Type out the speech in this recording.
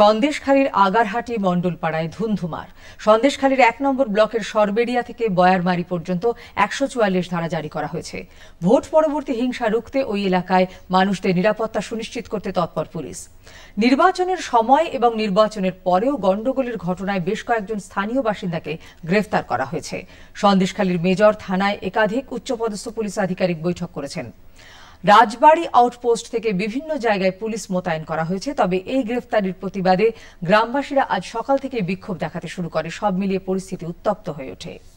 সন্দেশখালীর আগারহাটি মণ্ডলপাড়ায় ধুন্ধুমার সন্দেশখালীর এক নম্বর ব্লকের সরবেড়িয়া থেকে বয়ারমারি পর্যন্ত একশো চুয়াল্লিশ ধারা জারি করা হয়েছে ভোট পরবর্তী হিংসা রুখতে ওই এলাকায় মানুষদের নিরাপত্তা সুনিশ্চিত করতে তৎপর পুলিশ নির্বাচনের সময় এবং নির্বাচনের পরেও গণ্ডগোলের ঘটনায় বেশ কয়েকজন স্থানীয় বাসিন্দাকে গ্রেফতার করা হয়েছে সন্দেশখালীর মেজর থানায় একাধিক উচ্চপদস্থ পুলিশ আধিকারিক বৈঠক করেছেন রাজবাড়ি আউটপোস্ট থেকে বিভিন্ন জায়গায় পুলিশ মোতায়েন করা হয়েছে তবে এই গ্রেফতারির প্রতিবাদে গ্রামবাসীরা আজ সকাল থেকে বিক্ষোভ দেখাতে শুরু করে সব মিলিয়ে পরিস্থিতি উত্তপ্ত হয়ে ওঠে